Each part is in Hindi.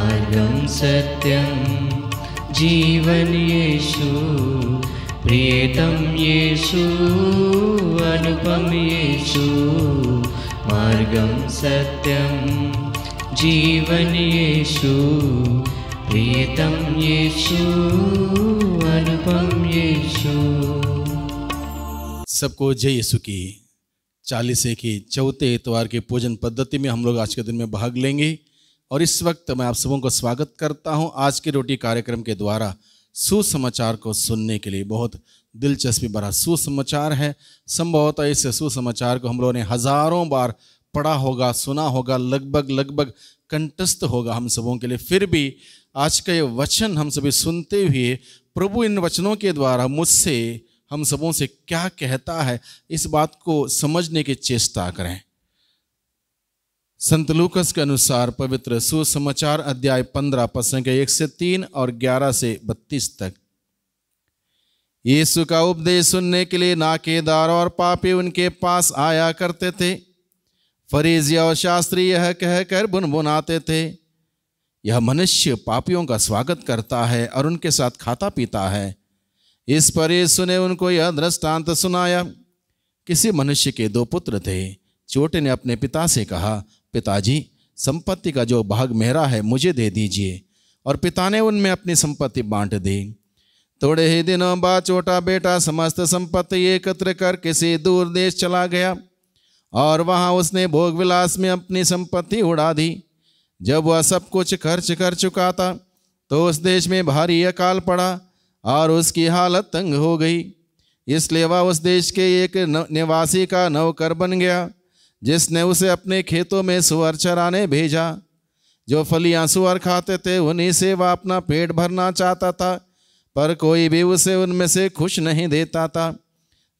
मार्गम सत्यम जीवन येषु प्रियतम येषु अनुपम येषु मार्गम सत्यम जीवन येषु प्रियतम येषु अनुपम येषु सबको जय यीशु की चालीसे की चौथे इतवार के पूजन पद्धति में हम लोग आज के दिन में भाग लेंगे और इस वक्त मैं आप सबों को स्वागत करता हूं आज के रोटी कार्यक्रम के द्वारा सुसमाचार को सुनने के लिए बहुत दिलचस्पी भरा सुसमाचार है संभवतः इस सुसमाचार को हम लोगों ने हज़ारों बार पढ़ा होगा सुना होगा लगभग लगभग कंटस्थ होगा हम सबों के लिए फिर भी आज का ये वचन हम सभी सुनते हुए प्रभु इन वचनों के द्वारा मुझसे हम सबों से क्या कहता है इस बात को समझने की चेष्टा करें संत लूकस के अनुसार पवित्र सुसमाचार अध्याय पंद्रह प्रसंग एक से तीन और ग्यारह से बत्तीस तक यीशु का उपदेश सुनने के लिए नाकेदार और पापी उनके पास आया करते थे फरीजी और शास्त्री यह कहकर बुनबुनाते थे यह मनुष्य पापियों का स्वागत करता है और उनके साथ खाता पीता है इस पर यीशु ने उनको यह दृष्टांत सुनाया किसी मनुष्य के दो पुत्र थे छोटे ने अपने पिता से कहा पिताजी संपत्ति का जो भाग मेरा है मुझे दे दीजिए और पिता ने उनमें अपनी संपत्ति बांट दी थोड़े ही दिनों बाद छोटा बेटा समस्त संपत्ति एकत्र कर किसी दूर देश चला गया और वहाँ उसने भोग विलास में अपनी संपत्ति उड़ा दी जब वह सब कुछ खर्च कर चुका था तो उस देश में भारी अकाल पड़ा और उसकी हालत तंग हो गई इसलिए वह उस देश के एक निवासी का नौकर बन गया जिसने उसे अपने खेतों में सुअर चराने भेजा जो फलियां सुअर खाते थे उन्हीं से वह अपना पेट भरना चाहता था पर कोई भी उसे उनमें से खुश नहीं देता था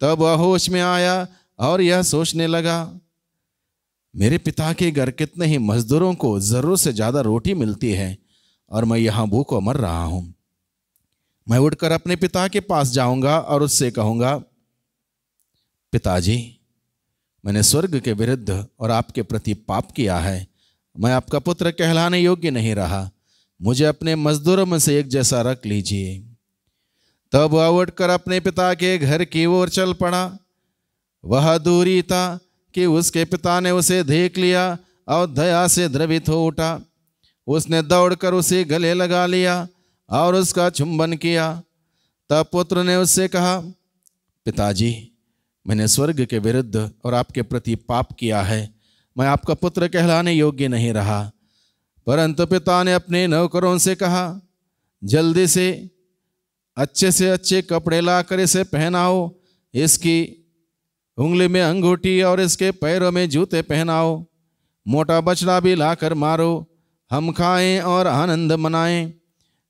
तब वह होश में आया और यह सोचने लगा मेरे पिता के घर कितने ही मजदूरों को ज़रूरत से ज़्यादा रोटी मिलती है और मैं यहाँ भूखो मर रहा हूँ मैं उठकर अपने पिता के पास जाऊंगा और उससे कहूँगा पिताजी मैंने स्वर्ग के विरुद्ध और आपके प्रति पाप किया है मैं आपका पुत्र कहलाने योग्य नहीं रहा मुझे अपने मजदूरों में से एक जैसा रख लीजिए तब वह उठकर अपने पिता के घर की ओर चल पड़ा वह दूरी था कि उसके पिता ने उसे देख लिया और दया से द्रवित हो उठा उसने दौड़कर उसे गले लगा लिया और उसका चुंबन किया तब पुत्र ने उससे कहा पिताजी मैंने स्वर्ग के विरुद्ध और आपके प्रति पाप किया है मैं आपका पुत्र कहलाने योग्य नहीं रहा परंतु पिता ने अपने नौकरों से कहा जल्दी से अच्छे से अच्छे कपड़े ला कर इसे पहनाओ इसकी उंगली में अंगूठी और इसके पैरों में जूते पहनाओ मोटा बछड़ा भी लाकर मारो हम खाएं और आनंद मनाएं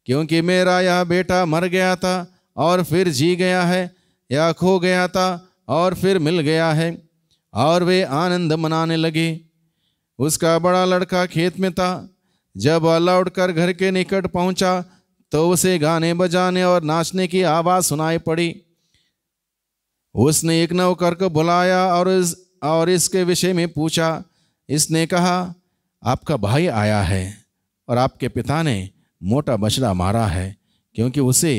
क्योंकि मेरा यह बेटा मर गया था और फिर जी गया है या खो गया था और फिर मिल गया है और वे आनंद मनाने लगे उसका बड़ा लड़का खेत में था जब अल्लाह उठकर घर के निकट पहुंचा तो उसे गाने बजाने और नाचने की आवाज़ सुनाई पड़ी उसने एक नौकर को बुलाया और इस और इसके विषय में पूछा इसने कहा आपका भाई आया है और आपके पिता ने मोटा बछड़ा मारा है क्योंकि उसे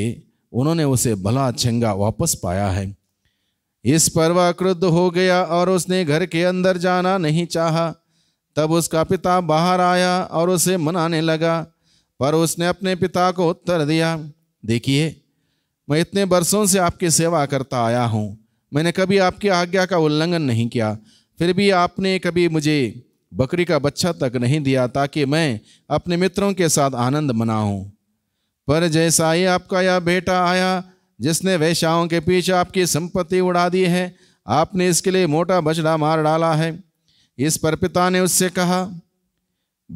उन्होंने उसे भला चंगा वापस पाया है इस पर वह क्रुद्ध हो गया और उसने घर के अंदर जाना नहीं चाहा तब उसका पिता बाहर आया और उसे मनाने लगा पर उसने अपने पिता को उत्तर दिया देखिए मैं इतने बरसों से आपकी सेवा करता आया हूँ मैंने कभी आपकी आज्ञा का उल्लंघन नहीं किया फिर भी आपने कभी मुझे बकरी का बच्चा तक नहीं दिया ताकि मैं अपने मित्रों के साथ आनंद मनाऊं पर जैसा ही आपका यह बेटा आया जिसने वैश्याओं के पीछे आपकी संपत्ति उड़ा दी है आपने इसके लिए मोटा बछड़ा मार डाला है इस पर पिता ने उससे कहा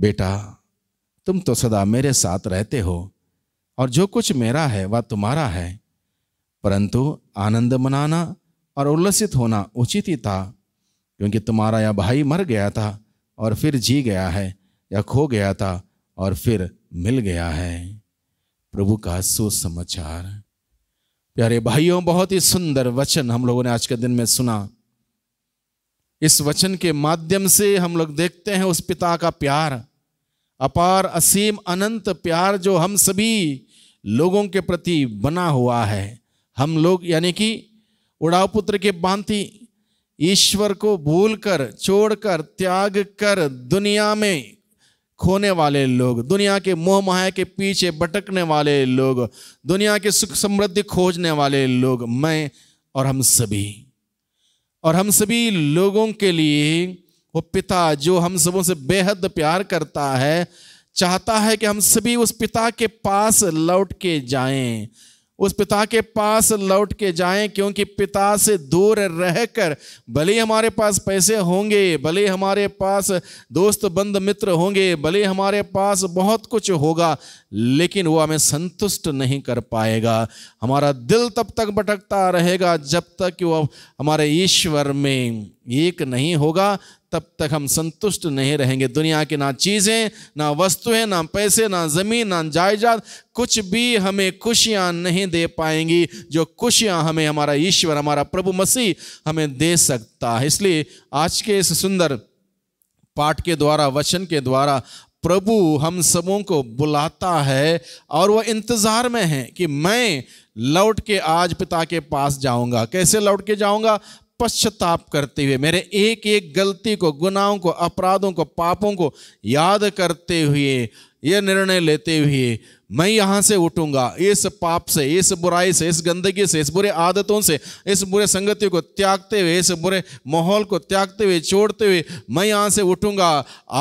बेटा तुम तो सदा मेरे साथ रहते हो और जो कुछ मेरा है वह तुम्हारा है परंतु आनंद मनाना और उल्लसित होना उचित ही था क्योंकि तुम्हारा यह भाई मर गया था और फिर जी गया है या खो गया था और फिर मिल गया है प्रभु का सुसमाचार प्यारे भाइयों बहुत ही सुंदर वचन हम लोगों ने आज के दिन में सुना इस वचन के माध्यम से हम लोग देखते हैं उस पिता का प्यार अपार असीम अनंत प्यार जो हम सभी लोगों के प्रति बना हुआ है हम लोग यानी कि उड़ाव पुत्र के बांति ईश्वर को भूलकर छोड़कर त्याग कर दुनिया में खोने वाले लोग दुनिया के मोह माया के पीछे भटकने वाले लोग दुनिया के सुख समृद्धि खोजने वाले लोग मैं और हम सभी और हम सभी लोगों के लिए वो पिता जो हम सबों से बेहद प्यार करता है चाहता है कि हम सभी उस पिता के पास लौट के जाएं उस पिता के पास लौट के जाएं क्योंकि पिता से दूर रहकर भले हमारे पास पैसे होंगे भले हमारे पास दोस्त बंद मित्र होंगे भले हमारे पास बहुत कुछ होगा लेकिन वो हमें संतुष्ट नहीं कर पाएगा हमारा दिल तब तक भटकता रहेगा जब तक वो हमारे ईश्वर में एक नहीं होगा तब तक हम संतुष्ट नहीं रहेंगे दुनिया की ना चीज़ें ना वस्तुएं ना पैसे ना ज़मीन ना जायदाद कुछ भी हमें खुशियाँ नहीं दे पाएंगी जो खुशियाँ हमें हमारा ईश्वर हमारा प्रभु मसीह हमें दे सकता है इसलिए आज के इस सुंदर पाठ के द्वारा वचन के द्वारा प्रभु हम सबों को बुलाता है और वह इंतज़ार में है कि मैं लौट के आज पिता के पास जाऊंगा कैसे लौट के जाऊंगा पश्चाताप करते हुए मेरे एक एक गलती को गुनाहों को अपराधों को पापों को याद करते हुए यह निर्णय लेते हुए मैं यहाँ से उठूंगा इस पाप से इस बुराई से इस गंदगी से इस बुरे आदतों से इस बुरे संगति को त्यागते हुए इस बुरे माहौल को त्यागते हुए छोड़ते हुए मैं यहाँ से उठूंगा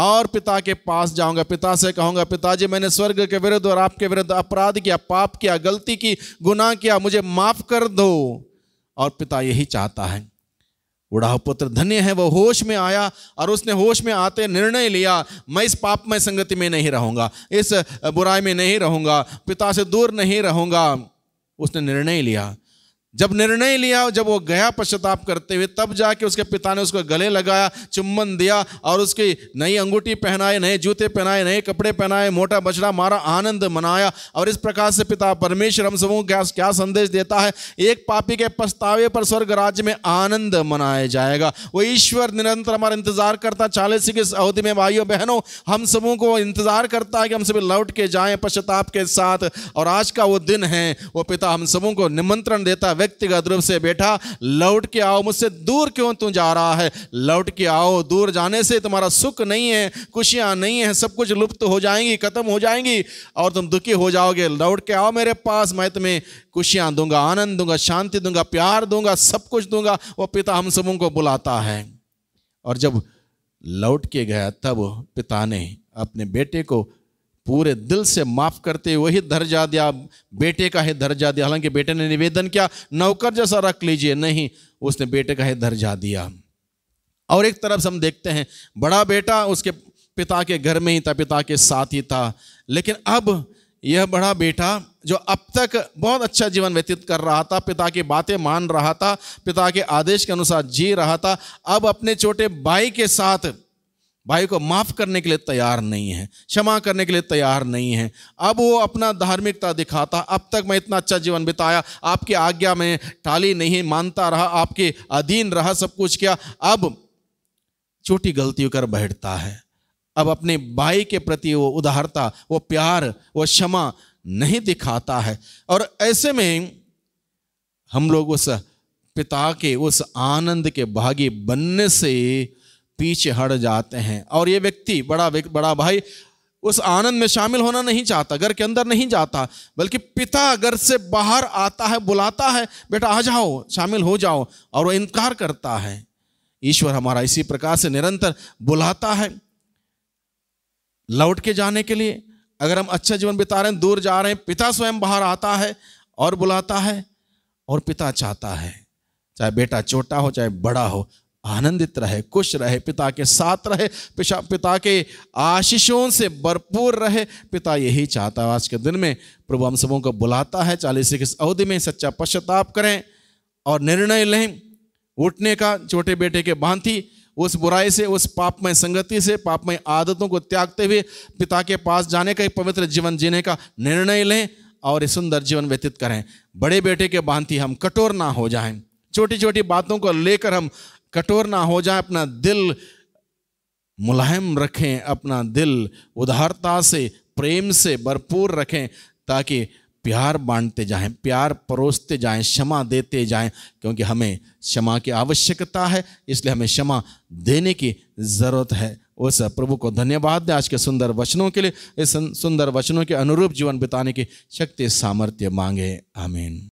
और पिता के पास जाऊंगा पिता से कहूंगा पिताजी मैंने स्वर्ग के विरुद्ध और आपके विरुद्ध अपराध किया पाप किया गलती की गुनाह किया मुझे माफ़ कर दो और पिता यही चाहता है बुढ़ा पुत्र धन्य है वह होश में आया और उसने होश में आते निर्णय लिया मैं इस पापमय संगति में नहीं रहूँगा इस बुराई में नहीं रहूँगा पिता से दूर नहीं रहूँगा उसने निर्णय लिया जब निर्णय लिया जब वो गया पश्चाताप करते हुए तब जाके उसके पिता ने उसको गले लगाया चुम्बन दिया और उसकी नई अंगूठी पहनाए नए जूते पहनाए नए कपड़े पहनाए मोटा बछड़ा मारा आनंद मनाया और इस प्रकार से पिता परमेश्वर हम सबों क्या क्या संदेश देता है एक पापी के पछतावे पर स्वर्ग राज्य में आनंद मनाया जाएगा वो ईश्वर निरंतर हमारा इंतजार करता चालीस की अवधि में भाइयों बहनों हम सबों को इंतजार करता है कि हम सभी लौट के जाए पश्चाताप के साथ और आज का वो दिन है वो पिता हम सबों को निमंत्रण देता है व्यक्तिगत रूप से बेटा लौट के आओ मुझसे दूर क्यों तू जा रहा है लौट के आओ दूर जाने से तुम्हारा सुख नहीं है खुशियां नहीं है सब कुछ लुप्त तो हो जाएंगी खत्म हो जाएंगी और तुम दुखी हो जाओगे लौट के आओ मेरे पास मैं तुम्हें खुशियां दूंगा आनंद दूंगा शांति दूंगा प्यार दूंगा सब कुछ दूंगा वो पिता हम सबों को बुलाता है और जब लौट के गया तब पिता ने अपने बेटे को पूरे दिल से माफ करते वही दर्जा दिया बेटे का है दर्जा दिया हालांकि बेटे ने निवेदन किया नौकर जैसा रख लीजिए नहीं उसने बेटे का है दर्जा दिया और एक तरफ हम देखते हैं बड़ा बेटा उसके पिता के घर में ही था पिता के साथ ही था लेकिन अब यह बड़ा बेटा जो अब तक बहुत अच्छा जीवन व्यतीत कर रहा था पिता की बातें मान रहा था पिता के आदेश के अनुसार जी रहा था अब अपने छोटे भाई के साथ भाई को माफ़ करने के लिए तैयार नहीं है क्षमा करने के लिए तैयार नहीं है अब वो अपना धार्मिकता दिखाता अब तक मैं इतना अच्छा जीवन बिताया आपकी आज्ञा में टाली नहीं मानता रहा आपके अधीन रहा सब कुछ किया अब छोटी गलतियों कर बैठता है अब अपने भाई के प्रति वो उदारता वो प्यार वो क्षमा नहीं दिखाता है और ऐसे में हम लोग उस पिता के उस आनंद के भागी बनने से पीछे हट जाते हैं और ये व्यक्ति बड़ा बड़ा भाई उस आनंद में शामिल होना नहीं चाहता घर के अंदर नहीं जाता बल्कि पिता घर से बाहर आता है बुलाता है बेटा आ जाओ शामिल हो जाओ और वो इनकार करता है ईश्वर हमारा इसी प्रकार से निरंतर बुलाता है लौट के जाने के लिए अगर हम अच्छा जीवन बिता रहे हैं दूर जा रहे हैं पिता स्वयं बाहर आता है और बुलाता है और पिता चाहता है चाहे बेटा छोटा हो चाहे बड़ा हो आनंदित रहे खुश रहे पिता के साथ रहे पिता पिता के आशीषों से भरपूर रहे पिता यही चाहता है आज के दिन में प्रभु हम सबों को बुलाता है चालीस की अवधि में सच्चा पश्चाताप करें और निर्णय लें उठने का छोटे बेटे के भांति उस बुराई से उस पापमय संगति से पापमय आदतों को त्यागते हुए पिता के पास जाने का एक पवित्र जीवन जीने का निर्णय लें और सुंदर जीवन व्यतीत करें बड़े बेटे के भांति हम कठोर ना हो जाएं छोटी छोटी बातों को लेकर हम कठोर ना हो जाए अपना दिल मुलायम रखें अपना दिल उदारता से प्रेम से भरपूर रखें ताकि प्यार बांटते जाएं प्यार परोसते जाएं क्षमा देते जाएं क्योंकि हमें क्षमा की आवश्यकता है इसलिए हमें क्षमा देने की ज़रूरत है उस प्रभु को धन्यवाद दें आज के सुंदर वचनों के लिए इस सुंदर वचनों के अनुरूप जीवन बिताने की शक्ति सामर्थ्य मांगे आमीन